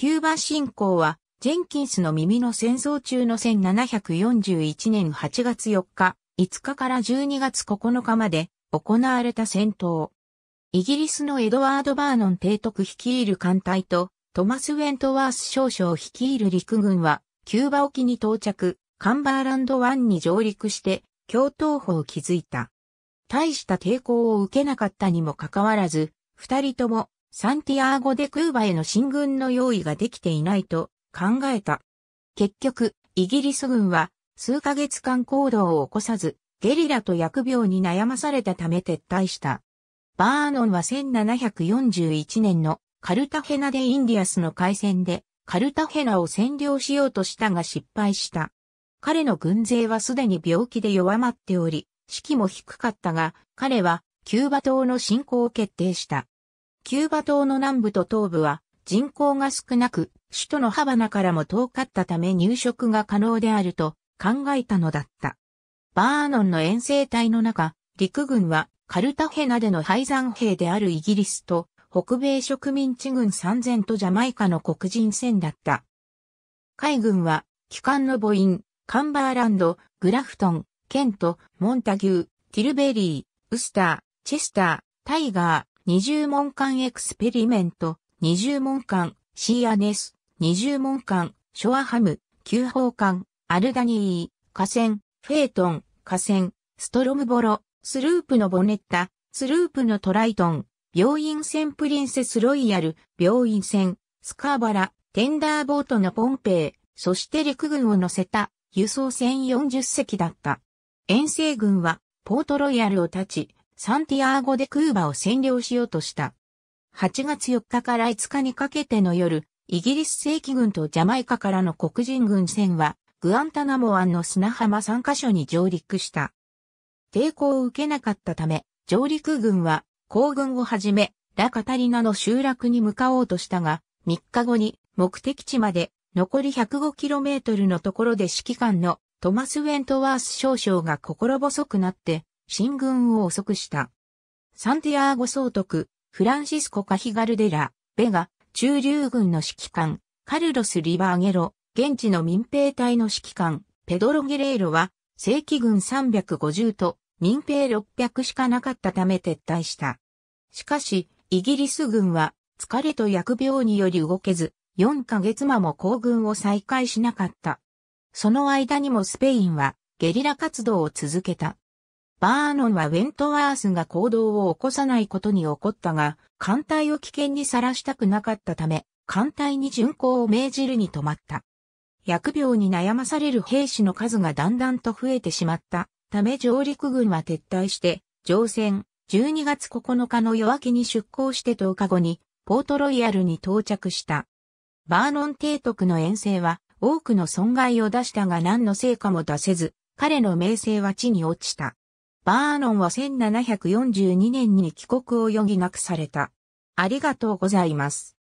キューバ侵攻は、ジェンキンスの耳の戦争中の1741年8月4日、5日から12月9日まで行われた戦闘。イギリスのエドワード・バーノン提督率いる艦隊と、トマス・ウェントワース少将率いる陸軍は、キューバ沖に到着、カンバーランド湾に上陸して、共闘法を築いた。大した抵抗を受けなかったにもかかわらず、二人ともサンティアーゴ・デ・クーバへの進軍の用意ができていないと考えた。結局、イギリス軍は数ヶ月間行動を起こさず、ゲリラと薬病に悩まされたため撤退した。バーノンは1741年のカルタヘナでインディアスの海戦でカルタヘナを占領しようとしたが失敗した。彼の軍勢はすでに病気で弱まっており、士気も低かったが、彼はキューバ島の侵攻を決定した。キューバ島の南部と東部は人口が少なく、首都のハバナからも遠かったため入植が可能であると考えたのだった。バーノンの遠征隊の中、陸軍はカルタヘナでの敗山兵であるイギリスと北米植民地軍3000とジャマイカの黒人戦だった。海軍は、機関の母音、カンバーランド、グラフトン、ケント、モンタギュー、ティルベリー、ウスター、チェスター、タイガー、二重門間エクスペリメント、二重門間、シーアネス、二重門間、ショアハム、旧宝艦、アルダニー、河川、フェートン、河川、ストロムボロ、スループのボネッタ、スループのトライトン、病院船プリンセスロイヤル、病院船、スカーバラ、テンダーボートのポンペイ、そして陸軍を乗せた輸送船40隻だった。遠征軍はポートロイヤルを立ち、サンティアーゴ・でクーバを占領しようとした。8月4日から5日にかけての夜、イギリス正規軍とジャマイカからの黒人軍船は、グアンタナモ湾の砂浜3カ所に上陸した。抵抗を受けなかったため、上陸軍は、行軍をはじめ、ラカタリナの集落に向かおうとしたが、3日後に目的地まで残り 105km のところで指揮官のトマス・ウェントワース少将が心細くなって進軍を遅くした。サンティアーゴ総督、フランシスコ・カヒガルデラ、ベガ、中流軍の指揮官、カルロス・リバーゲロ、現地の民兵隊の指揮官、ペドロ・ゲレーロは、正規軍350と民兵600しかなかったため撤退した。しかし、イギリス軍は疲れと薬病により動けず、4ヶ月間も行軍を再開しなかった。その間にもスペインはゲリラ活動を続けた。バーノンはウェントワースが行動を起こさないことに起こったが、艦隊を危険にさらしたくなかったため、艦隊に巡航を命じるに止まった。疫病に悩まされる兵士の数がだんだんと増えてしまったため上陸軍は撤退して、乗船、12月9日の夜明けに出港して10日後に、ポートロイヤルに到着した。バーノン提督の遠征は多くの損害を出したが何の成果も出せず、彼の名声は地に落ちた。バーノンは1742年に帰国を余儀なくされた。ありがとうございます。